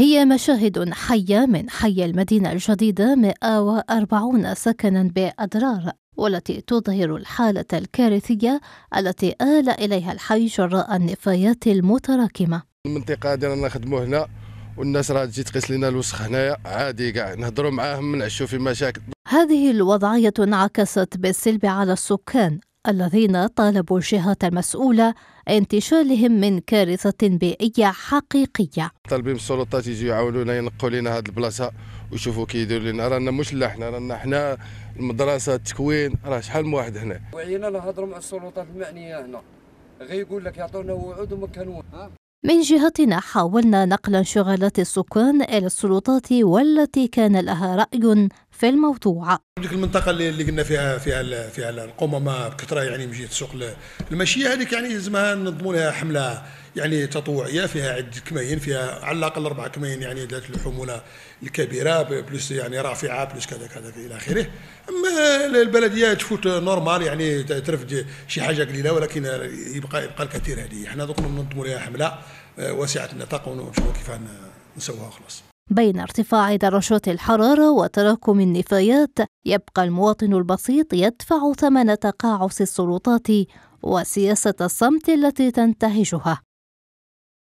هي مشاهد حية من حي المدينة الجديدة 140 سكنا بأضرار والتي تظهر الحالة الكارثية التي آل إليها الحي جراء النفايات المتراكمة المنطقة ديالنا نخدمو هنا والناس راه تجي تقيس لنا الوسخ هنايا عادي كاع نهضروا معاهم نعشوا في مشاكل هذه الوضعية انعكست بالسلب على السكان الذين طالبوا الجهات المسؤولة انتشالهم من كارثة بيئية حقيقية طالبين السلطات يجوا يعاونونا ينقوا لنا هذه البلاصة ويشوفوا كي يديروا لنا رانا مش لا حنا رانا حنا المدرسة التكوين راه شحال من واحد هنا وعينا نهضروا مع السلطات المعنية هنا غير يقول لك يعطونا وعود وما كانوا من جهتنا حاولنا نقل انشغالات السكان إلى السلطات والتي كان لها رأي في الموضوع ديك المنطقه اللي, اللي قلنا فيها فيها فيها القمم بكثره يعني من جهه سوق المشيه هذيك يعني لازمها ننظموا لها حمله يعني تطوعيه فيها عده كمين فيها على الاقل اربع كمين يعني ذات الحموله الكبيره بلس يعني رافعه بلس كذا كذا الى اخره اما البلديه تفوت نورمال يعني ترفد شي حاجه قليله ولكن يبقى يبقى الكثير هذه احنا دوك ننظموا لها حمله آه، واسعه النطاق ونشوفوا كيف نسوها خلاص بين ارتفاع درجات الحرارة وتراكم النفايات يبقى المواطن البسيط يدفع ثمن تقاعس السلطات وسياسة الصمت التي تنتهجها